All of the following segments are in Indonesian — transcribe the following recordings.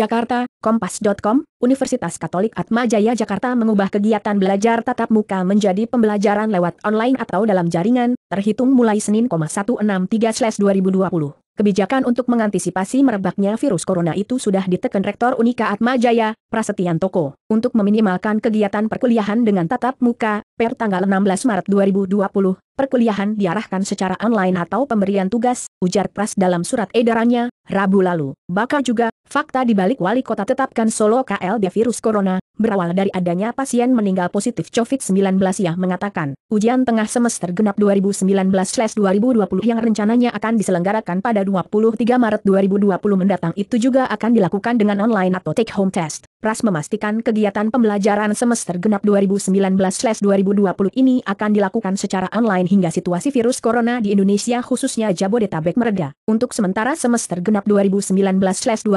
Jakarta, Kompas.com, Universitas Katolik Atma Jaya Jakarta mengubah kegiatan belajar tatap muka menjadi pembelajaran lewat online atau dalam jaringan, terhitung mulai Senin, 163/2020. Kebijakan untuk mengantisipasi merebaknya virus corona itu sudah diteken Rektor Unika Atma Jaya, Prasetyan Toko, untuk meminimalkan kegiatan perkuliahan dengan tatap muka, per tanggal 16 Maret 2020, perkuliahan diarahkan secara online atau pemberian tugas, ujar Pras dalam surat edarannya, Rabu lalu. Bakal juga, fakta di balik wali kota tetapkan Solo KLD virus corona, berawal dari adanya pasien meninggal positif COVID-19 yang mengatakan, ujian tengah semester genap 2019-2020 yang rencananya akan diselenggarakan pada 23 Maret 2020 mendatang itu juga akan dilakukan dengan online atau take home test. Pras memastikan kegiatan pembelajaran semester genap 2019-2020 ini akan dilakukan secara online hingga situasi virus corona di Indonesia khususnya Jabodetabek mereda. Untuk sementara semester genap 2019-2020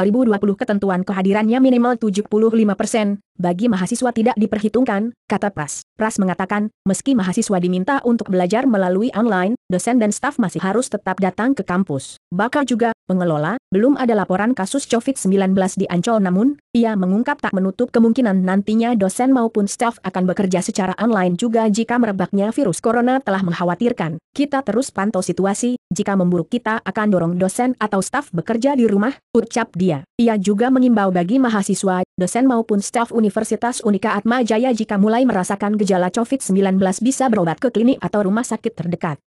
ketentuan kehadirannya minimal 75 persen, bagi mahasiswa tidak diperhitungkan, kata Pras. Pras mengatakan, meski mahasiswa diminta untuk belajar melalui online, dosen dan staf masih harus tetap datang ke kampus. Bakal juga, pengelola, belum ada laporan kasus COVID-19 di Ancol namun, ia mengungkap tak menutup kemungkinan nantinya dosen maupun staf akan bekerja secara online juga jika merebaknya virus corona telah mengkhawatirkan. Kita terus pantau situasi, jika memburuk kita akan dorong dosen atau staf bekerja di rumah, ucap dia. Ia juga mengimbau bagi mahasiswa, dosen maupun staf Universitas Unika Atma Jaya jika mulai merasakan gejala COVID-19 bisa berobat ke klinik atau rumah sakit terdekat.